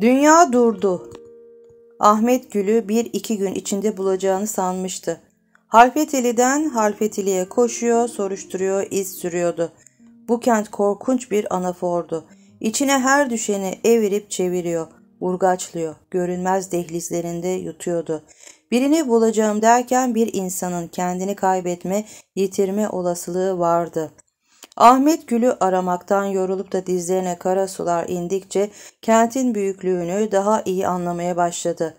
Dünya durdu. Ahmet Gül'ü bir iki gün içinde bulacağını sanmıştı. Halfeteli'den Halfeteli'ye koşuyor, soruşturuyor, iz sürüyordu. Bu kent korkunç bir anafordu. İçine her düşeni evirip çeviriyor, urgaçlıyor, görünmez dehlizlerinde yutuyordu. Birini bulacağım derken bir insanın kendini kaybetme, yitirme olasılığı vardı.'' Ahmet Gül'ü aramaktan yorulup da dizlerine kara sular indikçe kentin büyüklüğünü daha iyi anlamaya başladı.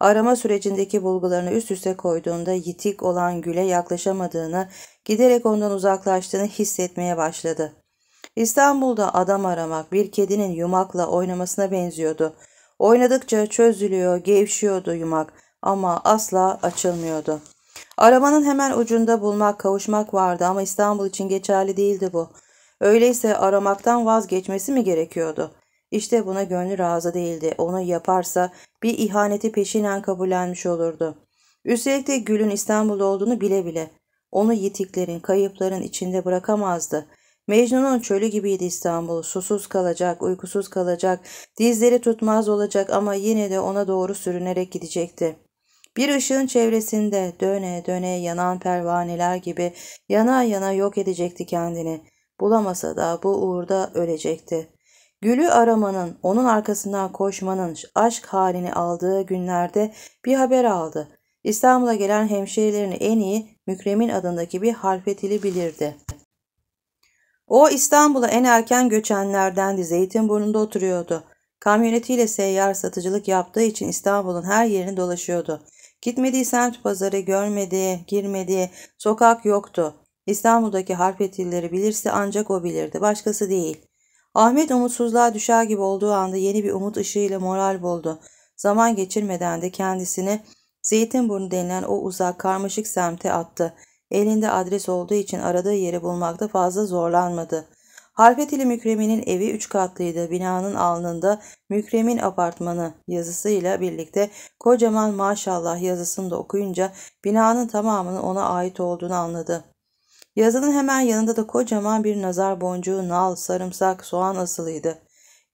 Arama sürecindeki bulgularını üst üste koyduğunda yitik olan Gül'e yaklaşamadığını, giderek ondan uzaklaştığını hissetmeye başladı. İstanbul'da adam aramak bir kedinin yumakla oynamasına benziyordu. Oynadıkça çözülüyor, gevşiyordu yumak ama asla açılmıyordu.'' Arabanın hemen ucunda bulmak, kavuşmak vardı ama İstanbul için geçerli değildi bu. Öyleyse aramaktan vazgeçmesi mi gerekiyordu? İşte buna gönlü razı değildi. Onu yaparsa bir ihaneti peşinen kabullenmiş olurdu. Üstelik de Gül'ün İstanbul'da olduğunu bile bile. Onu yitiklerin, kayıpların içinde bırakamazdı. Mecnun'un çölü gibiydi İstanbul. Susuz kalacak, uykusuz kalacak, dizleri tutmaz olacak ama yine de ona doğru sürünerek gidecekti. Bir ışığın çevresinde döne döne yanan pervaneler gibi yana yana yok edecekti kendini. Bulamasa da bu uğurda ölecekti. Gül'ü aramanın, onun arkasından koşmanın aşk halini aldığı günlerde bir haber aldı. İstanbul'a gelen hemşehrilerini en iyi Mükremin adındaki bir harfetili bilirdi. O İstanbul'a en erken göçenlerdendi. Zeytinburnu'nda oturuyordu. Kamyonetiyle seyyar satıcılık yaptığı için İstanbul'un her yerini dolaşıyordu. Gitmedi semt pazarı görmedi, girmedi, sokak yoktu. İstanbul'daki harf etilleri bilirse ancak o bilirdi, başkası değil. Ahmet umutsuzluğa düşer gibi olduğu anda yeni bir umut ışığıyla moral buldu. Zaman geçirmeden de kendisini Zeytinburnu denilen o uzak karmaşık semte attı. Elinde adres olduğu için aradığı yeri bulmakta fazla zorlanmadı.'' Harfetili Mükremin'in evi 3 katlıydı. Binanın alnında Mükremin Apartmanı yazısıyla birlikte kocaman maşallah yazısını da okuyunca binanın tamamının ona ait olduğunu anladı. Yazının hemen yanında da kocaman bir nazar boncuğu, nal, sarımsak, soğan asılıydı.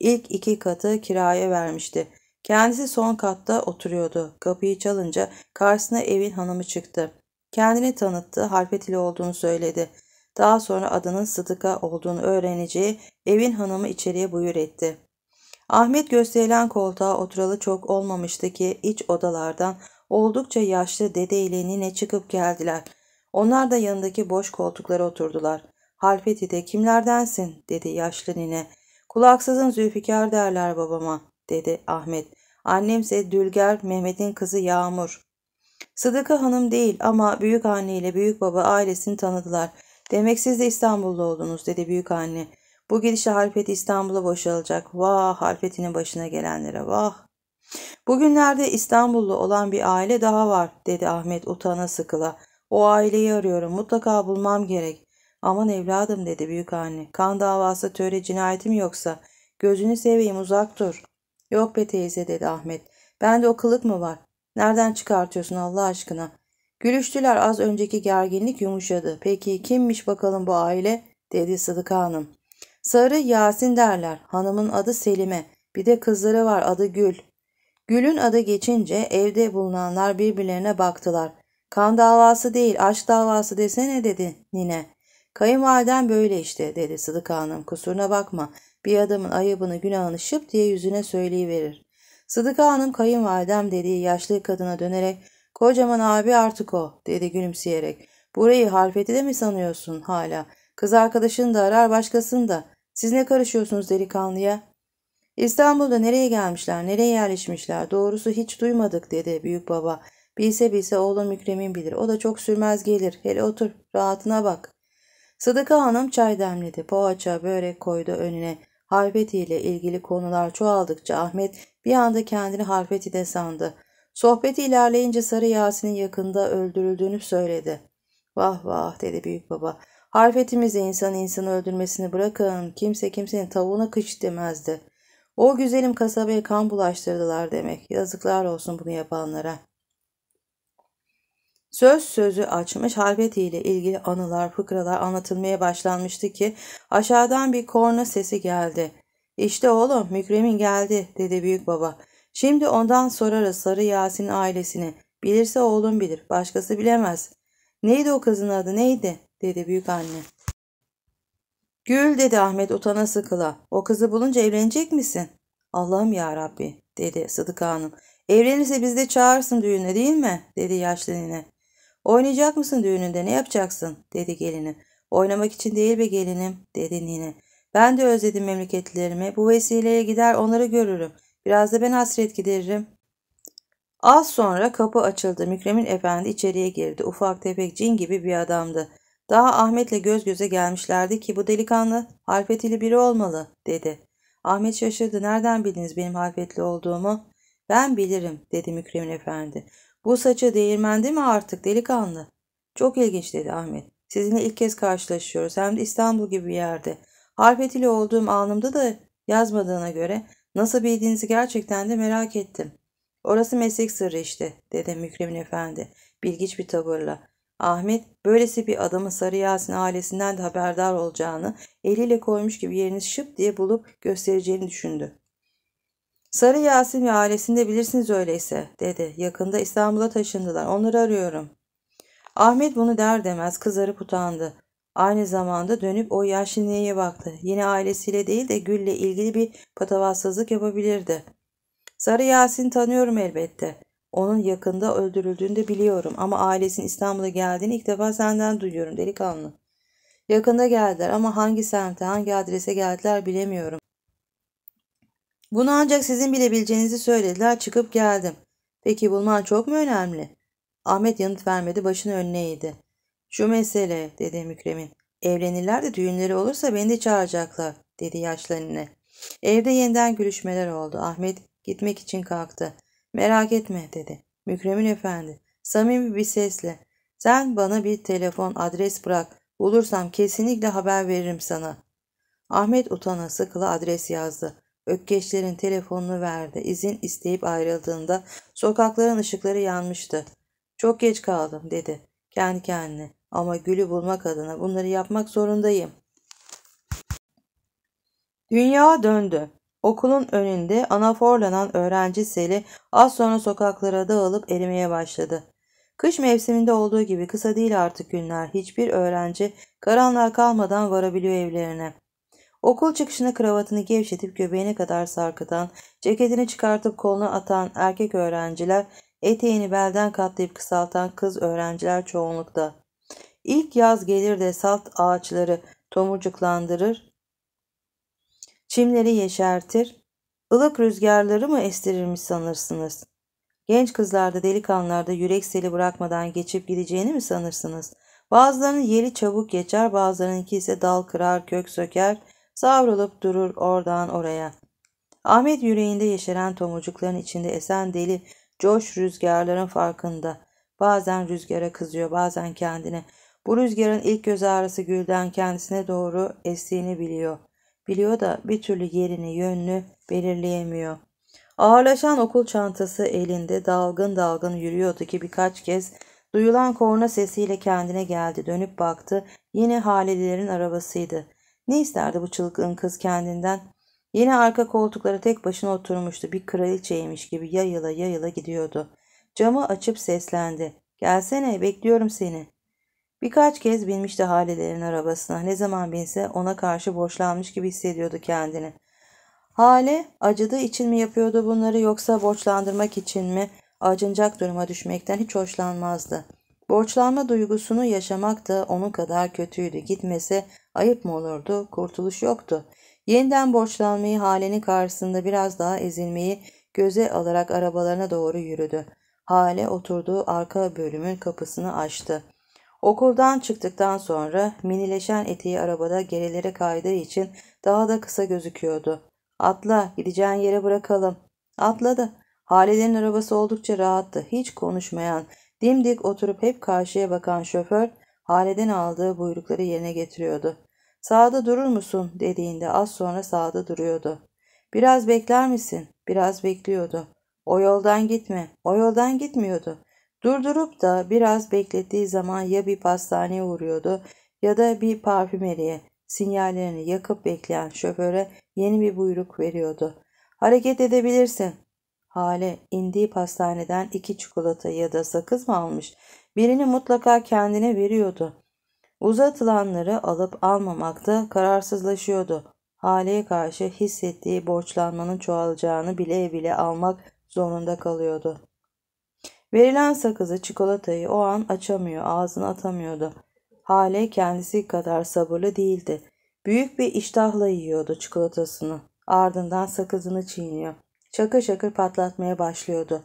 İlk iki katı kiraya vermişti. Kendisi son katta oturuyordu. Kapıyı çalınca karşısına evin hanımı çıktı. Kendini tanıttı, harfetili olduğunu söyledi. Daha sonra adının Sıdıka olduğunu öğreneceği evin hanımı içeriye buyur etti. Ahmet gösterilen koltuğa oturalı çok olmamıştı ki iç odalardan oldukça yaşlı dede ile nine çıkıp geldiler. Onlar da yanındaki boş koltuklara oturdular. Halfeti de kimlerdensin dedi yaşlı nine. Kulaksızın Zülfikar derler babama dedi Ahmet. Annemse Dülger Mehmet'in kızı Yağmur. Sıdıka Hanım değil ama büyük anne ile büyük baba ailesini tanıdılar. Demek siz de İstanbul'da oldunuz dedi büyük anne. Bu gidişle Halfet İstanbul'a boşalacak. Vah Halfet'inin başına gelenlere vah. Bugünlerde İstanbullu olan bir aile daha var dedi Ahmet utana sıkıla. O aileyi arıyorum mutlaka bulmam gerek. Aman evladım dedi büyük anne. Kan davası töre cinayetim yoksa gözünü seveyim uzak dur. Yok be teyze dedi Ahmet. Bende o kılık mı var? Nereden çıkartıyorsun Allah aşkına? Gülüştüler az önceki gerginlik yumuşadı. Peki kimmiş bakalım bu aile dedi Sıdıka Hanım. Sarı Yasin derler. Hanımın adı Selime. Bir de kızları var adı Gül. Gül'ün adı geçince evde bulunanlar birbirlerine baktılar. Kan davası değil aşk davası desene dedi nine. Kayınvaliden böyle işte dedi Sıdıka Hanım. Kusuruna bakma bir adamın ayıbını günahını şıp diye yüzüne söyleyiverir. Sıdıka Hanım kayınvalidem dediği yaşlı kadına dönerek Kocaman abi artık o dedi gülümseyerek. Burayı harfeti de mi sanıyorsun hala? Kız arkadaşını da arar başkasını da. Siz ne karışıyorsunuz delikanlıya? İstanbul'da nereye gelmişler, nereye yerleşmişler doğrusu hiç duymadık dedi büyük baba. Bilse bilse oğlum Mükremin bilir. O da çok sürmez gelir. Hele otur rahatına bak. Sıdıka Hanım çay demledi. Poğaça, börek koydu önüne. Harfeti ile ilgili konular çoğaldıkça Ahmet bir anda kendini Harfeti sandı. Sohbeti ilerleyince Sarı Yasin'in yakında öldürüldüğünü söyledi. Vah vah dedi büyük baba. Harfetimizde insan insanı öldürmesini bırakın. Kimse kimsenin tavuğuna kış demezdi. O güzelim kasabaya kan bulaştırdılar demek. Yazıklar olsun bunu yapanlara. Söz sözü açmış Halveti ile ilgili anılar, fıkralar anlatılmaya başlanmıştı ki aşağıdan bir korna sesi geldi. İşte oğlum Mükremin geldi dedi büyük baba. Şimdi ondan sorarız Sarı Yasin'in ailesine. Bilirse oğlum bilir, başkası bilemez. Neydi o kızın adı neydi? dedi büyük anne. Gül dedi Ahmet utana sıkıla. O kızı bulunca evlenecek misin? Allah'ım ya Rabbi dedi Sıdıka Hanım. Evlenirse biz de çağırsın düğüne değil mi? dedi yaşlı nine. Oynayacak mısın düğününde ne yapacaksın? dedi gelini. Oynamak için değil be gelinim dedi nine. Ben de özledim memleketlerimi. Bu vesileye gider onları görürüm. Biraz da ben hasret gideririm. Az sonra kapı açıldı. Mükremin Efendi içeriye girdi. Ufak tefek cin gibi bir adamdı. Daha Ahmet'le göz göze gelmişlerdi ki bu delikanlı harfetili biri olmalı dedi. Ahmet şaşırdı. Nereden bildiniz benim harfetli olduğumu? Ben bilirim dedi Mükremin Efendi. Bu saçı değirmendi mi artık delikanlı? Çok ilginç dedi Ahmet. Sizinle ilk kez karşılaşıyoruz hem de İstanbul gibi bir yerde. Harfetili olduğum anımda da yazmadığına göre Nasıl bildiğinizi gerçekten de merak ettim. Orası meslek sırrı işte dedi Mükremin Efendi bilgiç bir tavırla. Ahmet böylesi bir adamın Sarı Yasin ailesinden de haberdar olacağını eliyle koymuş gibi yerini şıp diye bulup göstereceğini düşündü. Sarı Yasin ve ailesinde bilirsiniz öyleyse dedi. Yakında İstanbul'a taşındılar onları arıyorum. Ahmet bunu der demez kızarıp utandı. Aynı zamanda dönüp o yaşlıneye baktı. Yine ailesiyle değil de Gül'le ilgili bir patavatsızlık yapabilirdi. Sarı Yasin tanıyorum elbette. Onun yakında öldürüldüğünü de biliyorum ama ailesinin İstanbul'a geldiğini ilk defa senden duyuyorum delikanlı. Yakında geldiler ama hangi semte, hangi adrese geldiler bilemiyorum. Bunu ancak sizin bilebileceğinizi söylediler, çıkıp geldim. Peki bulman çok mu önemli? Ahmet yanıt vermedi, başını önüne eğdi. Şu mesele dedi Mükremin. Evlenirler de düğünleri olursa beni de çağıracaklar dedi yaşlı nine. Evde yeniden gülüşmeler oldu. Ahmet gitmek için kalktı. Merak etme dedi. Mükremin efendi samimi bir sesle sen bana bir telefon adres bırak. Bulursam kesinlikle haber veririm sana. Ahmet utana sıkıla adres yazdı. Ökkeşlerin telefonunu verdi. İzin isteyip ayrıldığında sokakların ışıkları yanmıştı. Çok geç kaldım dedi kendi kendine. Ama gülü bulmak adına bunları yapmak zorundayım. Dünya döndü. Okulun önünde anaforlanan öğrenci seli az sonra sokaklara dağılıp erimeye başladı. Kış mevsiminde olduğu gibi kısa değil artık günler. Hiçbir öğrenci karanlığa kalmadan varabiliyor evlerine. Okul çıkışını kravatını gevşetip göbeğine kadar sarkıtan, ceketini çıkartıp koluna atan erkek öğrenciler, eteğini belden katlayıp kısaltan kız öğrenciler çoğunlukta. İlk yaz gelir de salt ağaçları tomurcuklandırır, çimleri yeşertir, ılık rüzgarları mı estirirmiş sanırsınız? Genç kızlarda delikanlarda yürek seli bırakmadan geçip gideceğini mi sanırsınız? Bazılarının yeli çabuk geçer, bazılarınınki ise dal kırar, kök söker, savrulup durur oradan oraya. Ahmet yüreğinde yeşeren tomurcukların içinde esen deli, coş rüzgarların farkında. Bazen rüzgara kızıyor, bazen kendine. Bu rüzgarın ilk göz ağrısı gülden kendisine doğru estiğini biliyor. Biliyor da bir türlü yerini, yönünü belirleyemiyor. Ağırlaşan okul çantası elinde dalgın dalgın yürüyordu ki birkaç kez duyulan korna sesiyle kendine geldi. Dönüp baktı. Yine Halide'lerin arabasıydı. Ne isterdi bu çılgın kız kendinden? Yine arka koltuklara tek başına oturmuştu. Bir kraliçeymiş gibi yayıla yayıla gidiyordu. Camı açıp seslendi. Gelsene bekliyorum seni. Birkaç kez binmişti Halide'nin arabasına. Ne zaman binse ona karşı borçlanmış gibi hissediyordu kendini. Hale acıdığı için mi yapıyordu bunları yoksa borçlandırmak için mi? Acınacak duruma düşmekten hiç hoşlanmazdı. Borçlanma duygusunu yaşamak da onun kadar kötüydü. Gitmese ayıp mı olurdu? Kurtuluş yoktu. Yeniden borçlanmayı Hale'nin karşısında biraz daha ezilmeyi göze alarak arabalarına doğru yürüdü. Hale oturduğu arka bölümün kapısını açtı. Okuldan çıktıktan sonra minileşen eteği arabada gerilere kaydığı için daha da kısa gözüküyordu. Atla gideceğin yere bırakalım. Atladı. Halide'nin arabası oldukça rahattı. Hiç konuşmayan, dimdik oturup hep karşıya bakan şoför Halide'nin aldığı buyrukları yerine getiriyordu. Sağda durur musun dediğinde az sonra sağda duruyordu. Biraz bekler misin? Biraz bekliyordu. O yoldan gitme. O yoldan gitmiyordu. Durdurup da biraz beklettiği zaman ya bir pastaneye uğruyordu ya da bir parfümeriye sinyallerini yakıp bekleyen şoföre yeni bir buyruk veriyordu. Hareket edebilirsin. Hale indiği pastaneden iki çikolata ya da sakız mı almış? Birini mutlaka kendine veriyordu. Uzatılanları alıp almamakta kararsızlaşıyordu. Hale'ye karşı hissettiği borçlanmanın çoğalacağını bile bile almak zorunda kalıyordu. Verilen sakızı çikolatayı o an açamıyor, ağzına atamıyordu. Hale kendisi kadar sabırlı değildi. Büyük bir iştahla yiyordu çikolatasını. Ardından sakızını çiğniyor. Çakır çakır patlatmaya başlıyordu.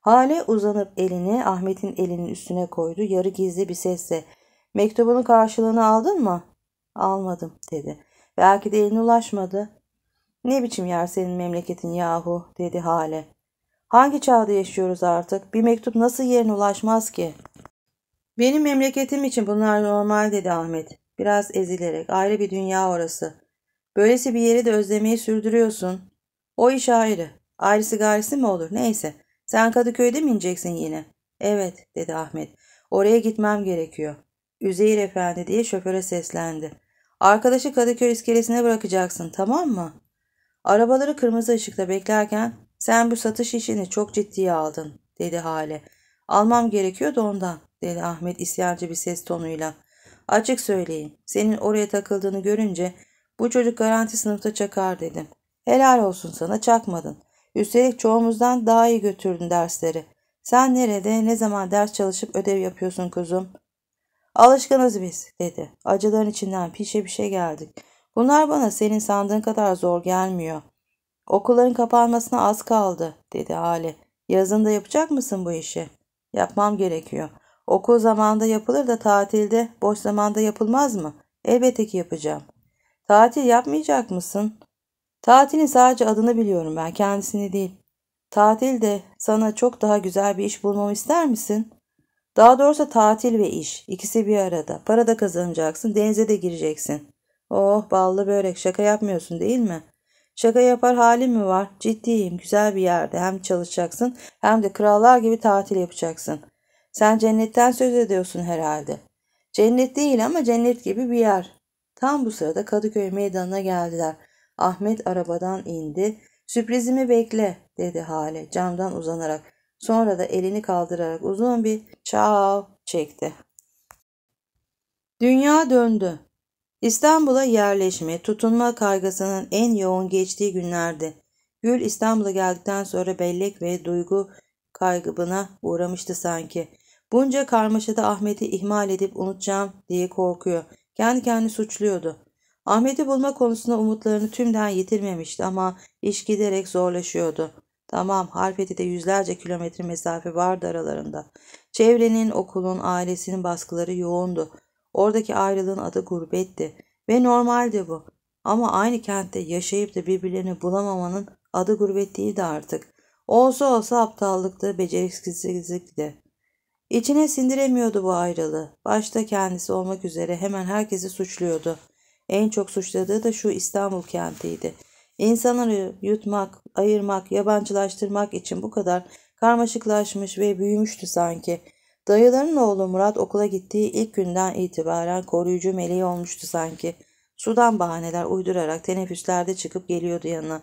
Hale uzanıp elini Ahmet'in elinin üstüne koydu. Yarı gizli bir sesle. Mektubunun karşılığını aldın mı? Almadım dedi. Belki de eline ulaşmadı. Ne biçim yer senin memleketin yahu dedi Hale. Hangi çağda yaşıyoruz artık? Bir mektup nasıl yerine ulaşmaz ki? Benim memleketim için bunlar normal dedi Ahmet. Biraz ezilerek. Ayrı bir dünya orası. Böylesi bir yeri de özlemeyi sürdürüyorsun. O iş ayrı. Ayrısı gayrısı mi olur? Neyse. Sen Kadıköy'de mi ineceksin yine? Evet dedi Ahmet. Oraya gitmem gerekiyor. Üzeyir Efendi diye şoföre seslendi. Arkadaşı Kadıköy iskelesine bırakacaksın tamam mı? Arabaları kırmızı ışıkta beklerken sen bu satış işini çok ciddiye aldın dedi Hale. Almam gerekiyor da ondan dedi Ahmet isyancı bir ses tonuyla. Açık söyleyeyim senin oraya takıldığını görünce bu çocuk garanti sınıfta çakar dedim. Helal olsun sana çakmadın. Üstelik çoğumuzdan daha iyi götürdün dersleri. Sen nerede ne zaman ders çalışıp ödev yapıyorsun kuzum? Alışkınız biz dedi. Acıların içinden pişe pişe geldik. Bunlar bana senin sandığın kadar zor gelmiyor. Okulların kapanmasına az kaldı dedi Hale. Yazın da yapacak mısın bu işi? Yapmam gerekiyor. Okul zamanında yapılır da tatilde boş zamanda yapılmaz mı? Elbette ki yapacağım. Tatil yapmayacak mısın? Tatilin sadece adını biliyorum ben kendisini değil. Tatilde sana çok daha güzel bir iş bulmamı ister misin? Daha doğrusu tatil ve iş. ikisi bir arada. Para da kazanacaksın. Denize de gireceksin. Oh ballı börek şaka yapmıyorsun değil mi? Şaka yapar hali mi var? Ciddiyim. Güzel bir yerde. Hem çalışacaksın hem de krallar gibi tatil yapacaksın. Sen cennetten söz ediyorsun herhalde. Cennet değil ama cennet gibi bir yer. Tam bu sırada Kadıköy meydanına geldiler. Ahmet arabadan indi. Sürprizimi bekle dedi Hale camdan uzanarak. Sonra da elini kaldırarak uzun bir çav çekti. Dünya döndü. İstanbul'a yerleşme, tutunma kaygısının en yoğun geçtiği günlerdi. Gül İstanbul'a geldikten sonra bellek ve duygu kaygına uğramıştı sanki. Bunca karmaşada Ahmet'i ihmal edip unutacağım diye korkuyor. Kendi kendini suçluyordu. Ahmet'i bulma konusunda umutlarını tümden yitirmemişti ama iş giderek zorlaşıyordu. Tamam Harfeti'de yüzlerce kilometre mesafe vardı aralarında. Çevrenin, okulun, ailesinin baskıları yoğundu. Oradaki ayrılığın adı gurbetti ve normaldi bu. Ama aynı kentte yaşayıp da birbirlerini bulamamanın adı gurbet değildi artık. Olsa olsa aptallıktı, beceriksizlikti. İçine sindiremiyordu bu ayrılığı. Başta kendisi olmak üzere hemen herkesi suçluyordu. En çok suçladığı da şu İstanbul kentiydi. İnsanları yutmak, ayırmak, yabancılaştırmak için bu kadar karmaşıklaşmış ve büyümüştü sanki. Dayıların oğlu Murat okula gittiği ilk günden itibaren koruyucu meleği olmuştu sanki. Sudan bahaneler uydurarak teneffüslerde çıkıp geliyordu yanına.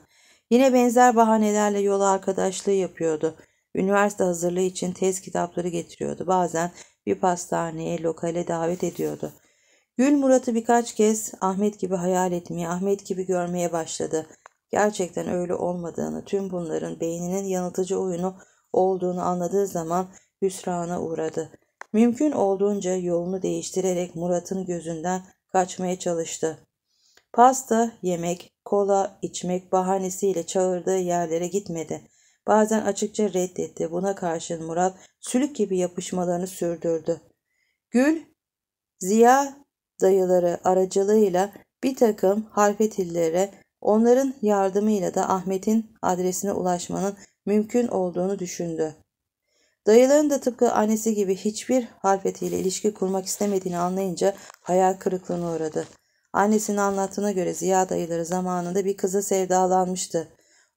Yine benzer bahanelerle yol arkadaşlığı yapıyordu. Üniversite hazırlığı için tez kitapları getiriyordu. Bazen bir pastaneye, lokale davet ediyordu. Gül Murat'ı birkaç kez Ahmet gibi hayal etmeye, Ahmet gibi görmeye başladı. Gerçekten öyle olmadığını, tüm bunların beyninin yanıltıcı oyunu olduğunu anladığı zaman hüsrana uğradı. Mümkün olduğunca yolunu değiştirerek Murat'ın gözünden kaçmaya çalıştı. Pasta, yemek, kola, içmek bahanesiyle çağırdığı yerlere gitmedi. Bazen açıkça reddetti. Buna karşın Murat sülük gibi yapışmalarını sürdürdü. Gül, Ziya dayıları aracılığıyla bir takım harfetillere onların yardımıyla da Ahmet'in adresine ulaşmanın mümkün olduğunu düşündü. Dayılarının da tıpkı annesi gibi hiçbir harfetiyle ilişki kurmak istemediğini anlayınca hayal kırıklığına uğradı. Annesinin anlattığına göre Ziya dayıları zamanında bir kıza sevdalanmıştı.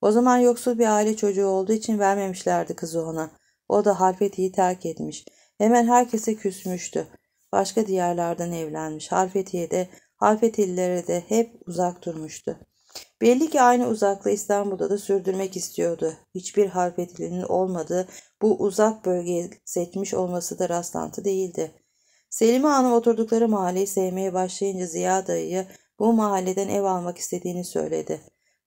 O zaman yoksul bir aile çocuğu olduğu için vermemişlerdi kızı ona. O da Harfeti'yi terk etmiş. Hemen herkese küsmüştü. Başka diyarlardan evlenmiş. Harfeti'ye de, Harfetililere de hep uzak durmuştu. Belli ki aynı uzaklığı İstanbul'da da sürdürmek istiyordu. Hiçbir harp edilinin olmadığı bu uzak bölgeyi seçmiş olması da rastlantı değildi. Selime Hanım oturdukları mahalleyi sevmeye başlayınca Ziya dayıya bu mahalleden ev almak istediğini söyledi.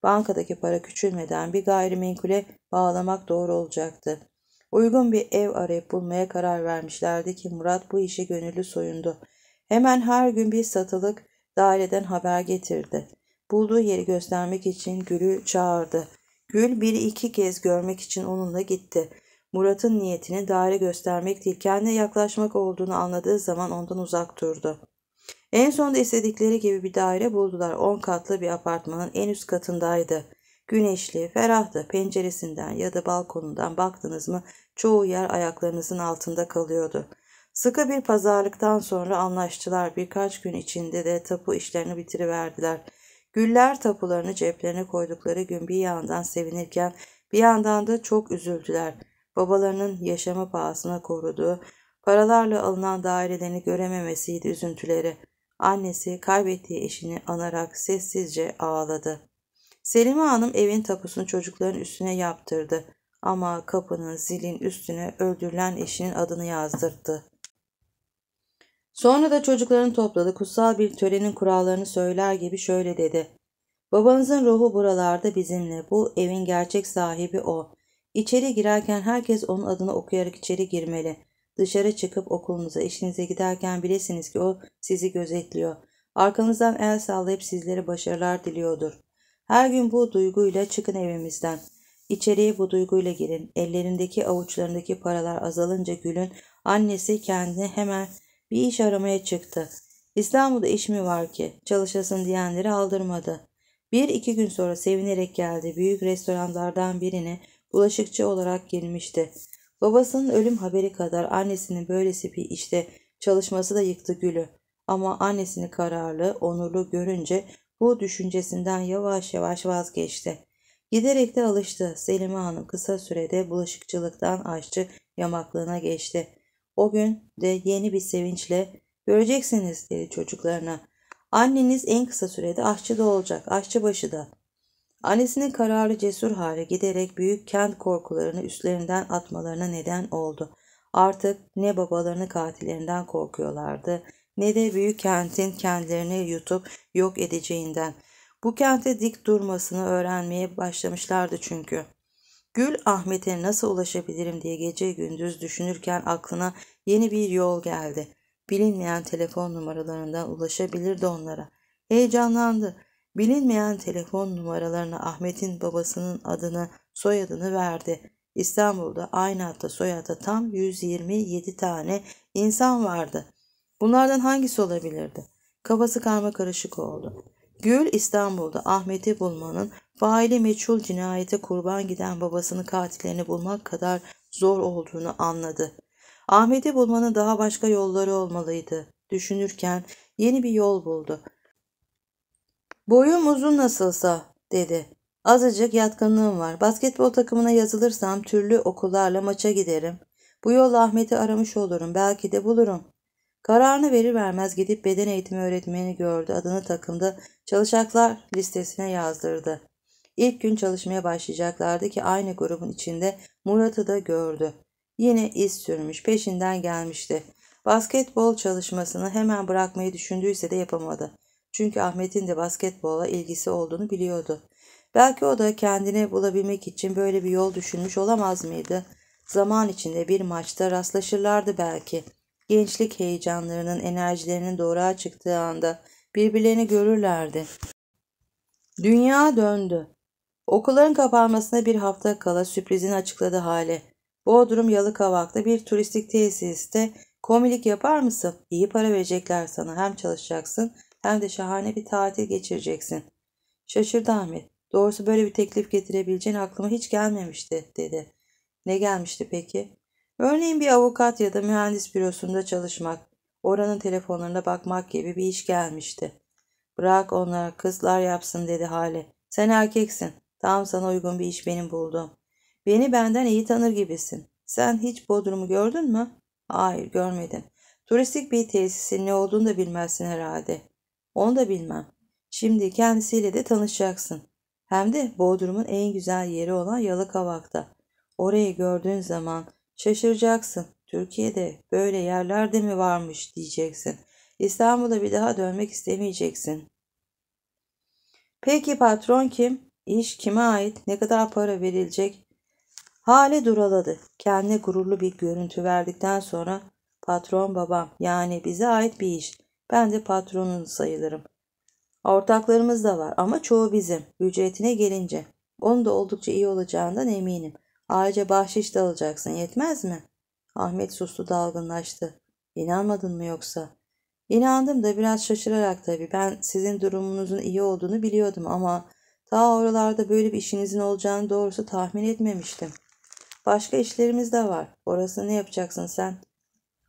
Bankadaki para küçülmeden bir gayrimenkule bağlamak doğru olacaktı. Uygun bir ev arayıp bulmaya karar vermişlerdi ki Murat bu işe gönüllü soyundu. Hemen her gün bir satılık daireden haber getirdi. Bulduğu yeri göstermek için Gül'ü çağırdı. Gül bir iki kez görmek için onunla gitti. Murat'ın niyetini daire göstermek değil, kendine yaklaşmak olduğunu anladığı zaman ondan uzak durdu. En sonunda istedikleri gibi bir daire buldular. On katlı bir apartmanın en üst katındaydı. Güneşli, ferahtı. Penceresinden ya da balkonundan baktınız mı çoğu yer ayaklarınızın altında kalıyordu. Sıkı bir pazarlıktan sonra anlaştılar. Birkaç gün içinde de tapu işlerini bitiriverdiler. Güller tapularını ceplerine koydukları gün bir yandan sevinirken bir yandan da çok üzüldüler. Babalarının yaşamı pahasına koruduğu, paralarla alınan dairelerini görememesiydi üzüntüleri. Annesi kaybettiği eşini anarak sessizce ağladı. Selime Hanım evin tapusunu çocukların üstüne yaptırdı ama kapının zilin üstüne öldürülen eşinin adını yazdırdı. Sonra da çocukların topladı. Kutsal bir törenin kurallarını söyler gibi şöyle dedi. Babanızın ruhu buralarda bizimle. Bu evin gerçek sahibi o. İçeri girerken herkes onun adını okuyarak içeri girmeli. Dışarı çıkıp okulunuza, işinize giderken bilesiniz ki o sizi gözetliyor. Arkanızdan el sallayıp sizlere başarılar diliyordur. Her gün bu duyguyla çıkın evimizden. İçeriye bu duyguyla girin. Ellerindeki avuçlarındaki paralar azalınca Gül'ün annesi kendini hemen bir iş aramaya çıktı. İstanbul'da iş mi var ki? Çalışasın diyenleri aldırmadı. Bir iki gün sonra sevinerek geldi. Büyük restoranlardan birine bulaşıkçı olarak girmişti. Babasının ölüm haberi kadar annesinin böylesi bir işte çalışması da yıktı gülü. Ama annesini kararlı, onurlu görünce bu düşüncesinden yavaş yavaş vazgeçti. Giderek de alıştı. Selim Hanım kısa sürede bulaşıkçılıktan aşçı yamaklığına geçti. O gün de yeni bir sevinçle göreceksiniz dedi çocuklarına. Anneniz en kısa sürede aşçı da olacak, başı da. Annesinin kararlı cesur hali giderek büyük kent korkularını üstlerinden atmalarına neden oldu. Artık ne babalarını katillerinden korkuyorlardı ne de büyük kentin kendilerini yutup yok edeceğinden. Bu kente dik durmasını öğrenmeye başlamışlardı çünkü. Gül Ahmet'e nasıl ulaşabilirim diye gece gündüz düşünürken aklına yeni bir yol geldi. Bilinmeyen telefon numaralarından ulaşabilirdi onlara. Heyecanlandı. Bilinmeyen telefon numaralarına Ahmet'in babasının adını, soyadını verdi. İstanbul'da aynı hatta soyada tam 127 tane insan vardı. Bunlardan hangisi olabilirdi? Kafası karma karışık oldu. Gül İstanbul'da Ahmet'i bulmanın Faili meçhul cinayete kurban giden babasını katillerini bulmak kadar zor olduğunu anladı. Ahmet'i bulmanın daha başka yolları olmalıydı. Düşünürken yeni bir yol buldu. Boyum uzun nasılsa dedi. Azıcık yatkınlığım var. Basketbol takımına yazılırsam türlü okullarla maça giderim. Bu yol Ahmet'i aramış olurum. Belki de bulurum. Kararını verir vermez gidip beden eğitimi öğretmeni gördü. Adını takımda çalışacaklar listesine yazdırdı. İlk gün çalışmaya başlayacaklardı ki aynı grubun içinde Murat'ı da gördü. Yine iz sürmüş, peşinden gelmişti. Basketbol çalışmasını hemen bırakmayı düşündüyse de yapamadı. Çünkü Ahmet'in de basketbola ilgisi olduğunu biliyordu. Belki o da kendini bulabilmek için böyle bir yol düşünmüş olamaz mıydı? Zaman içinde bir maçta rastlaşırlardı belki. Gençlik heyecanlarının, enerjilerinin doğruğa çıktığı anda birbirlerini görürlerdi. Dünya döndü. Okulların kapanmasına bir hafta kala sürprizini açıkladı hale. Bodrum Yalıkavak'ta bir turistik tesiste komilik yapar mısın? İyi para verecekler sana. Hem çalışacaksın hem de şahane bir tatil geçireceksin. Şaşırdı Ahmet. Doğrusu böyle bir teklif getirebileceğin aklıma hiç gelmemişti dedi. Ne gelmişti peki? Örneğin bir avukat ya da mühendis bürosunda çalışmak, oranın telefonlarına bakmak gibi bir iş gelmişti. Bırak onlara kızlar yapsın dedi Hale. Sen erkeksin. Tam sana uygun bir iş benim buldum. Beni benden iyi tanır gibisin. Sen hiç Bodrum'u gördün mü? Hayır görmedim. Turistik bir tesisin ne olduğunu da bilmezsin herhalde. Onu da bilmem. Şimdi kendisiyle de tanışacaksın. Hem de Bodrum'un en güzel yeri olan Yalıkavak'ta. Orayı gördüğün zaman şaşıracaksın. Türkiye'de böyle yerlerde mi varmış diyeceksin. İstanbul'a bir daha dönmek istemeyeceksin. Peki patron kim? İş kime ait? Ne kadar para verilecek? Hale duraladı. Kendine gururlu bir görüntü verdikten sonra patron babam yani bize ait bir iş. Ben de patronun sayılırım. Ortaklarımız da var ama çoğu bizim. Ücretine gelince. Onun da oldukça iyi olacağından eminim. Ayrıca bahşiş de alacaksın yetmez mi? Ahmet sustu dalgınlaştı. İnanmadın mı yoksa? İnandım da biraz şaşırarak tabii. Ben sizin durumunuzun iyi olduğunu biliyordum ama daha oralarda böyle bir işinizin olacağını doğrusu tahmin etmemiştim. Başka işlerimiz de var. Orasını ne yapacaksın sen?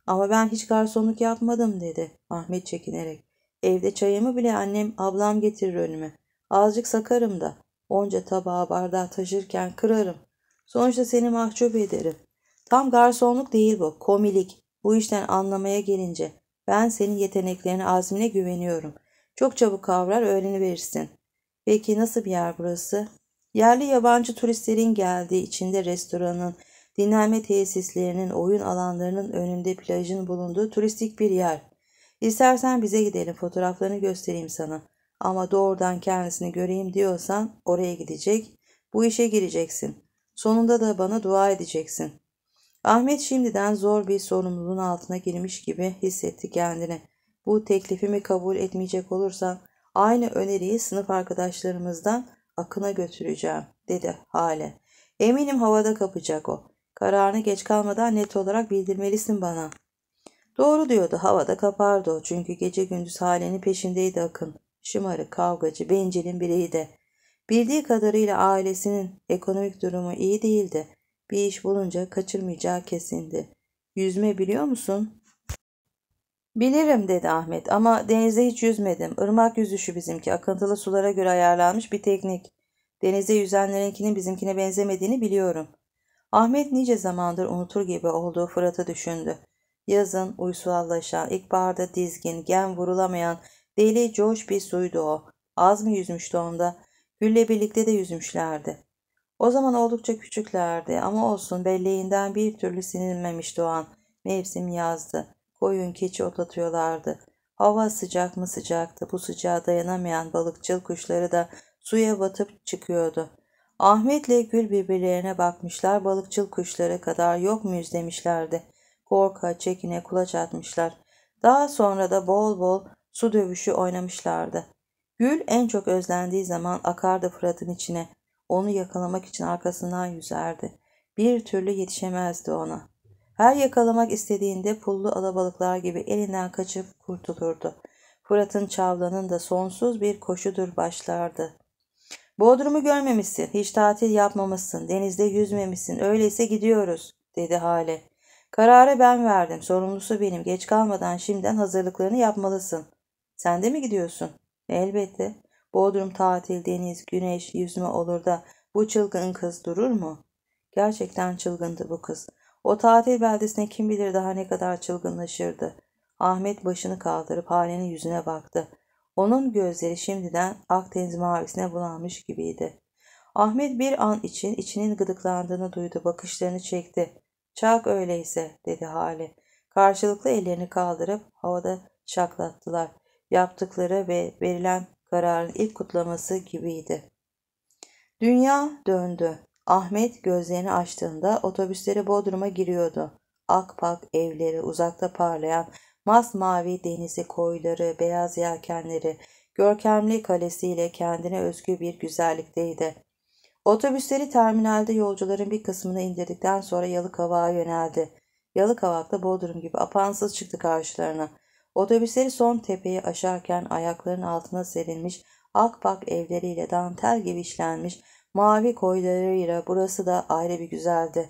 Ama ben hiç garsonluk yapmadım dedi Ahmet çekinerek. Evde çayımı bile annem ablam getirir önüme. Azıcık sakarım da. Onca tabağa bardağı taşırken kırarım. Sonuçta seni mahcup ederim. Tam garsonluk değil bu. Komilik. Bu işten anlamaya gelince ben senin yeteneklerine azmine güveniyorum. Çok çabuk kavrar öğreniverirsin. Peki nasıl bir yer burası? Yerli yabancı turistlerin geldiği içinde restoranın, dinlenme tesislerinin, oyun alanlarının önünde plajın bulunduğu turistik bir yer. İstersen bize gidelim fotoğraflarını göstereyim sana. Ama doğrudan kendisini göreyim diyorsan oraya gidecek, bu işe gireceksin. Sonunda da bana dua edeceksin. Ahmet şimdiden zor bir sorumluluğun altına girmiş gibi hissetti kendini. Bu teklifimi kabul etmeyecek olursan Aynı öneriyi sınıf arkadaşlarımızdan Akın'a götüreceğim dedi Hale. Eminim havada kapacak o. Kararını geç kalmadan net olarak bildirmelisin bana. Doğru diyordu havada kapardı o çünkü gece gündüz Hale'nin peşindeydi Akın. Şımarık, kavgacı, bencilin biriydi. Bildiği kadarıyla ailesinin ekonomik durumu iyi değildi. Bir iş bulunca kaçırmayacağı kesindi. Yüzme biliyor musun? Bilirim dedi Ahmet ama denize hiç yüzmedim. Irmak yüzüşü bizimki. Akıntılı sulara göre ayarlanmış bir teknik. Denize yüzenlerinkinin bizimkine benzemediğini biliyorum. Ahmet nice zamandır unutur gibi olduğu Fırat'ı düşündü. Yazın uysallaşan, ilkbaharda dizgin, gen vurulamayan, deli coş bir suydu o. Az mı yüzmüştü onda? Gül'le birlikte de yüzmüşlerdi. O zaman oldukça küçüklerdi ama olsun belleğinden bir türlü sinilmemiş Doğan. Mevsim yazdı koyun keçi otlatıyorlardı. Hava sıcak mı sıcaktı bu sıcağa dayanamayan balıkçıl kuşları da suya batıp çıkıyordu. Ahmet ile Gül birbirlerine bakmışlar balıkçıl kuşlara kadar yok muyuz demişlerdi. Korka çekine kulaç atmışlar. Daha sonra da bol bol su dövüşü oynamışlardı. Gül en çok özlendiği zaman akardı Fırat'ın içine. Onu yakalamak için arkasından yüzerdi. Bir türlü yetişemezdi ona. Her yakalamak istediğinde pullu alabalıklar gibi elinden kaçıp kurtulurdu. Fırat'ın çavlanın da sonsuz bir koşudur başlardı. Bodrum'u görmemişsin, hiç tatil yapmamışsın, denizde yüzmemişsin, öyleyse gidiyoruz, dedi Hale. Kararı ben verdim, sorumlusu benim, geç kalmadan şimdiden hazırlıklarını yapmalısın. Sen de mi gidiyorsun? Elbette. Bodrum tatil, deniz, güneş, yüzme olur da bu çılgın kız durur mu? Gerçekten çılgındı bu kız. O tatil beldesine kim bilir daha ne kadar çılgınlaşırdı. Ahmet başını kaldırıp Hale'nin yüzüne baktı. Onun gözleri şimdiden Akdeniz mavisine bulanmış gibiydi. Ahmet bir an için içinin gıdıklandığını duydu. Bakışlarını çekti. Çak öyleyse dedi Hale. Karşılıklı ellerini kaldırıp havada şaklattılar. Yaptıkları ve verilen kararın ilk kutlaması gibiydi. Dünya döndü. Ahmet gözlerini açtığında otobüsleri Bodrum'a giriyordu. Akpak evleri, uzakta parlayan masmavi denizi, koyları, beyaz yelkenleri, görkemli kalesiyle kendine özgü bir güzellikteydi. Otobüsleri terminalde yolcuların bir kısmını indirdikten sonra Yalıkavak'a yöneldi. Yalıkavak'ta Bodrum gibi apansız çıktı karşılarına. Otobüsleri son tepeyi aşarken ayaklarının altına serilmiş akpak evleriyle dantel gibi işlenmiş mavi koylarıyla burası da ayrı bir güzeldi.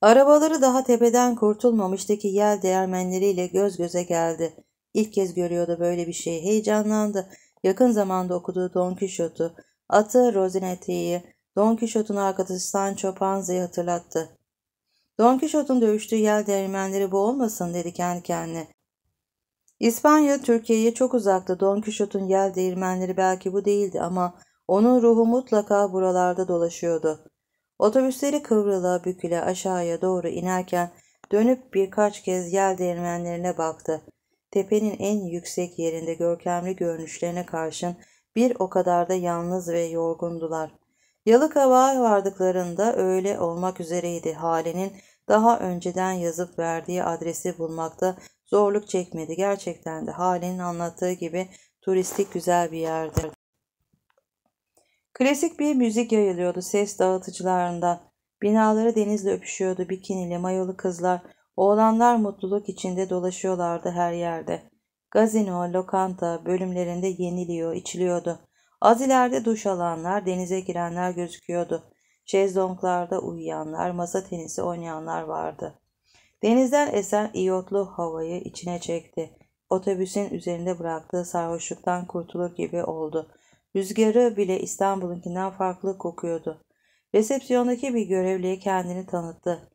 Arabaları daha tepeden kurtulmamıştaki yel değermenleriyle göz göze geldi. İlk kez görüyordu böyle bir şeyi. Heyecanlandı. Yakın zamanda okuduğu Don Quixote'u, atı Rosinetti'yi, Don Quixote'un arkadaşı Sancho Panza'yı hatırlattı. Don Quixote'un dövüştüğü yel değirmenleri bu olmasın dedi kendi kendine. İspanya Türkiye'ye çok uzaktı. Don Quixote'un yel değirmenleri belki bu değildi ama onun ruhu mutlaka buralarda dolaşıyordu. Otobüsleri kıvrıla büküle aşağıya doğru inerken dönüp birkaç kez yel değirmenlerine baktı. Tepenin en yüksek yerinde görkemli görünüşlerine karşın bir o kadar da yalnız ve yorgundular. Yalıkava'ya vardıklarında öğle olmak üzereydi. Hale'nin daha önceden yazıp verdiği adresi bulmakta zorluk çekmedi. Gerçekten de Hale'nin anlattığı gibi turistik güzel bir yerdi. Klasik bir müzik yayılıyordu ses dağıtıcılarından. Binaları denizle öpüşüyordu bikinili mayolu kızlar. Oğlanlar mutluluk içinde dolaşıyorlardı her yerde. Gazino, lokanta bölümlerinde yeniliyor, içiliyordu. Az ileride duş alanlar, denize girenler gözüküyordu. Şezlonglarda uyuyanlar, masa tenisi oynayanlar vardı. Denizden esen iyotlu havayı içine çekti. Otobüsün üzerinde bıraktığı sarhoşluktan kurtulur gibi oldu.'' Rüzgarı bile İstanbul'unkinden farklı kokuyordu. Resepsiyondaki bir görevliye kendini tanıttı.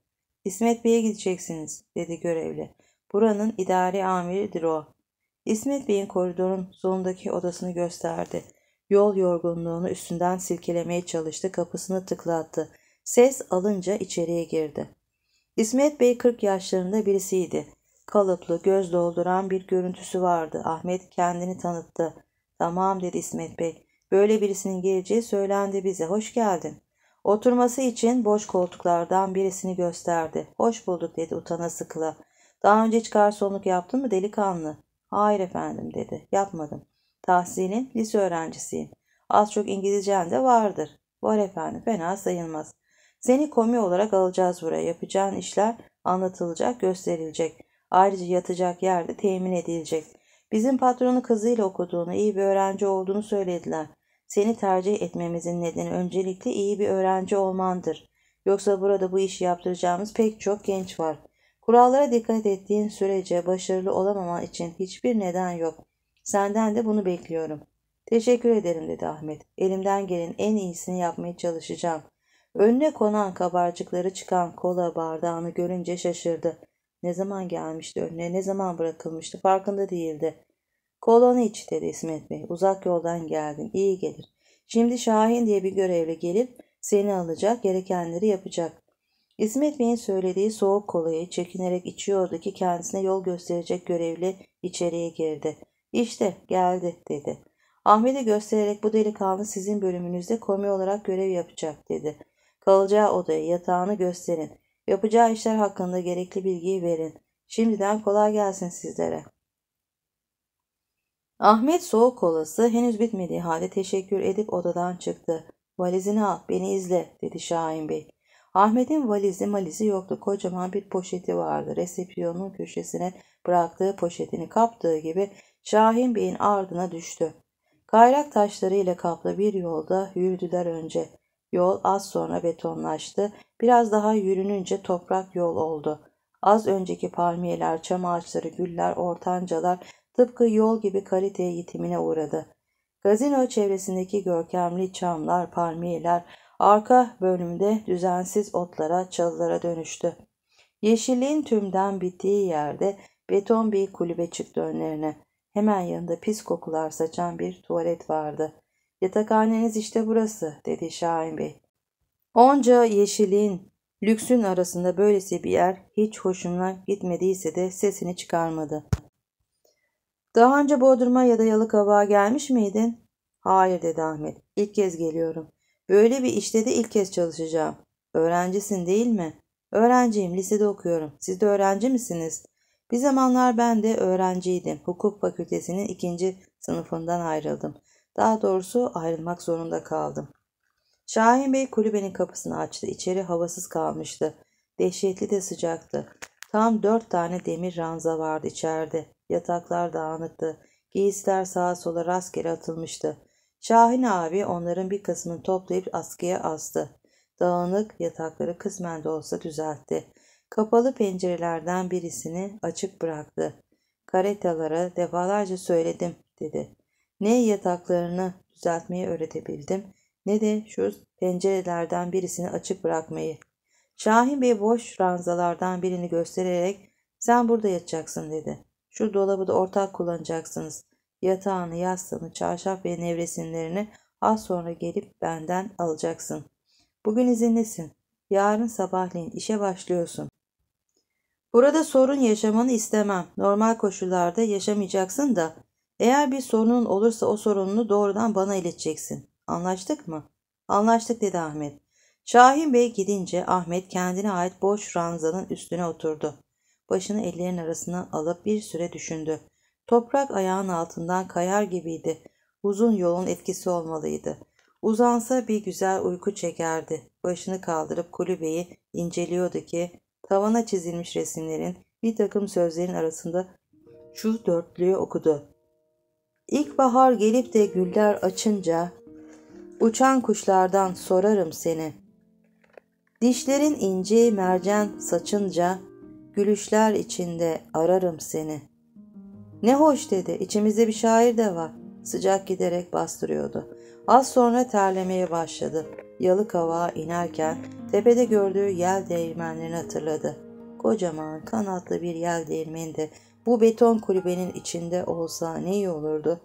İsmet Bey'e gideceksiniz dedi görevli. Buranın idari amiridir o. İsmet Bey'in koridorun sonundaki odasını gösterdi. Yol yorgunluğunu üstünden silkelemeye çalıştı. Kapısını tıklattı. Ses alınca içeriye girdi. İsmet Bey 40 yaşlarında birisiydi. Kalıplı, göz dolduran bir görüntüsü vardı. Ahmet kendini tanıttı. Tamam dedi İsmet Bey. Böyle birisinin geleceği söylendi bize. Hoş geldin. Oturması için boş koltuklardan birisini gösterdi. Hoş bulduk dedi utana sıkıla. Daha önce hiç garsonluk yaptın mı delikanlı? Hayır efendim dedi. Yapmadım. Tahsilin lise öğrencisiyim. Az çok İngilizcen de vardır. Var efendim fena sayılmaz. Seni komi olarak alacağız buraya. Yapacağın işler anlatılacak, gösterilecek. Ayrıca yatacak yerde temin edilecek. Bizim patronu kızıyla okuduğunu, iyi bir öğrenci olduğunu söylediler. Seni tercih etmemizin nedeni öncelikle iyi bir öğrenci olmandır. Yoksa burada bu işi yaptıracağımız pek çok genç var. Kurallara dikkat ettiğin sürece başarılı olamaman için hiçbir neden yok. Senden de bunu bekliyorum. Teşekkür ederim dedi Ahmet. Elimden gelen en iyisini yapmaya çalışacağım. Önüne konan kabarcıkları çıkan kola bardağını görünce şaşırdı. Ne zaman gelmişti önüne, ne zaman bırakılmıştı farkında değildi. Koloniç dedi İsmet Bey. Uzak yoldan geldin. İyi gelir. Şimdi Şahin diye bir görevli gelip seni alacak, gerekenleri yapacak. İsmet Bey'in söylediği soğuk kolayı çekinerek içiyordu ki kendisine yol gösterecek görevli içeriye girdi. İşte geldi dedi. Ahmet'i göstererek bu delikanlı sizin bölümünüzde komi olarak görev yapacak dedi. Kalacağı odayı, yatağını gösterin. Yapacağı işler hakkında gerekli bilgiyi verin. Şimdiden kolay gelsin sizlere. Ahmet soğuk kolası henüz bitmediği halde teşekkür edip odadan çıktı. Valizini al, beni izle, dedi Şahin Bey. Ahmet'in valizi malizi yoktu. Kocaman bir poşeti vardı. Resepsiyonun köşesine bıraktığı poşetini kaptığı gibi Şahin Bey'in ardına düştü. Kayrak taşları ile kaplı bir yolda yürüdüler önce. Yol az sonra betonlaştı. Biraz daha yürününce toprak yol oldu. Az önceki palmiyeler, çam ağaçları, güller, ortancalar Tıpkı yol gibi kalite eğitimine uğradı. Gazino çevresindeki görkemli çamlar, palmiyeler arka bölümde düzensiz otlara, çalılara dönüştü. Yeşilliğin tümden bittiği yerde beton bir kulübe çıktı önlerine. Hemen yanında pis kokular saçan bir tuvalet vardı. Yatakhaneniz işte burası dedi Şahin Bey. Onca yeşilin, lüksün arasında böylesi bir yer hiç hoşuna gitmediyse de sesini çıkarmadı. Daha önce Bodrum'a ya da Yalıkavak'a gelmiş miydin? Hayır dedi Ahmet. İlk kez geliyorum. Böyle bir işte de ilk kez çalışacağım. Öğrencisin değil mi? Öğrenciyim, lisede okuyorum. Siz de öğrenci misiniz? Bir zamanlar ben de öğrenciydim. Hukuk fakültesinin ikinci sınıfından ayrıldım. Daha doğrusu ayrılmak zorunda kaldım. Şahin Bey kulübenin kapısını açtı. İçeri havasız kalmıştı. Dehşetli de sıcaktı. Tam dört tane demir ranza vardı içeride. Yataklar dağınıktı. Giysiler sağa sola rastgele atılmıştı. Şahin abi onların bir kısmını toplayıp askıya astı. Dağınık yatakları kısmen de olsa düzeltti. Kapalı pencerelerden birisini açık bıraktı. Karetalara defalarca söyledim dedi. Ne yataklarını düzeltmeyi öğretebildim ne de şu pencerelerden birisini açık bırakmayı. Şahin Bey boş ranzalardan birini göstererek sen burada yatacaksın dedi. Şu dolabı da ortak kullanacaksınız. Yatağını, yastığını, çarşaf ve nevresimlerini az sonra gelip benden alacaksın. Bugün izinlisin. Yarın sabahleyin işe başlıyorsun. Burada sorun yaşamanı istemem. Normal koşullarda yaşamayacaksın da eğer bir sorunun olursa o sorununu doğrudan bana ileteceksin. Anlaştık mı? Anlaştık dedi Ahmet. Şahin Bey gidince Ahmet kendine ait boş ranzanın üstüne oturdu. Başını ellerin arasına alıp bir süre düşündü. Toprak ayağın altından kayar gibiydi. Uzun yolun etkisi olmalıydı. Uzansa bir güzel uyku çekerdi. Başını kaldırıp kulübeyi inceliyordu ki tavana çizilmiş resimlerin bir takım sözlerin arasında şu dörtlüğü okudu. İlkbahar gelip de güller açınca uçan kuşlardan sorarım seni. Dişlerin ince mercan saçınca gülüşler içinde ararım seni. Ne hoş dedi, içimizde bir şair de var. Sıcak giderek bastırıyordu. Az sonra terlemeye başladı. Yalık hava inerken tepede gördüğü yel değirmenlerini hatırladı. Kocaman kanatlı bir yel değirmeni de bu beton kulübenin içinde olsa ne iyi olurdu.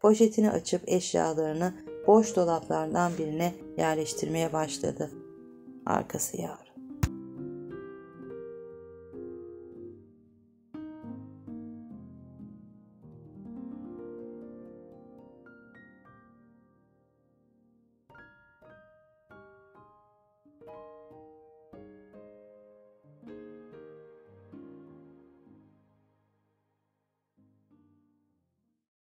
Poşetini açıp eşyalarını boş dolaplardan birine yerleştirmeye başladı. Arkası yar.